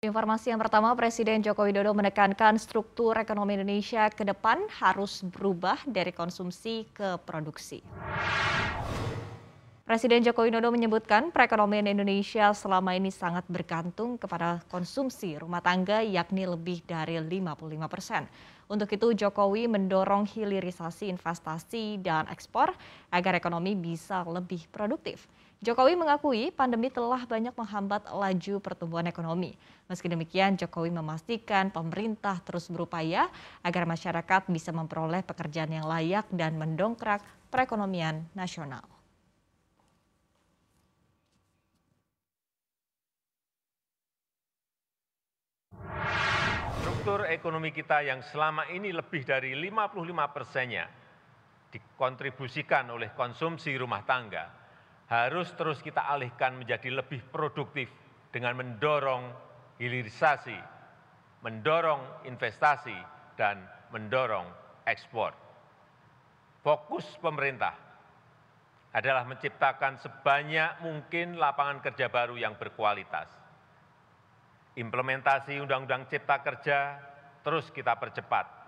Informasi yang pertama, Presiden Joko Widodo menekankan struktur ekonomi Indonesia ke depan harus berubah dari konsumsi ke produksi. Presiden Joko Widodo menyebutkan perekonomian Indonesia selama ini sangat bergantung kepada konsumsi rumah tangga yakni lebih dari 55 persen. Untuk itu Jokowi mendorong hilirisasi investasi dan ekspor agar ekonomi bisa lebih produktif. Jokowi mengakui pandemi telah banyak menghambat laju pertumbuhan ekonomi. Meski demikian, Jokowi memastikan pemerintah terus berupaya agar masyarakat bisa memperoleh pekerjaan yang layak dan mendongkrak perekonomian nasional. struktur ekonomi kita yang selama ini lebih dari 55 persennya dikontribusikan oleh konsumsi rumah tangga, harus terus kita alihkan menjadi lebih produktif dengan mendorong hilirisasi, mendorong investasi, dan mendorong ekspor. Fokus pemerintah adalah menciptakan sebanyak mungkin lapangan kerja baru yang berkualitas implementasi undang undang cipta kerja terus kita percepat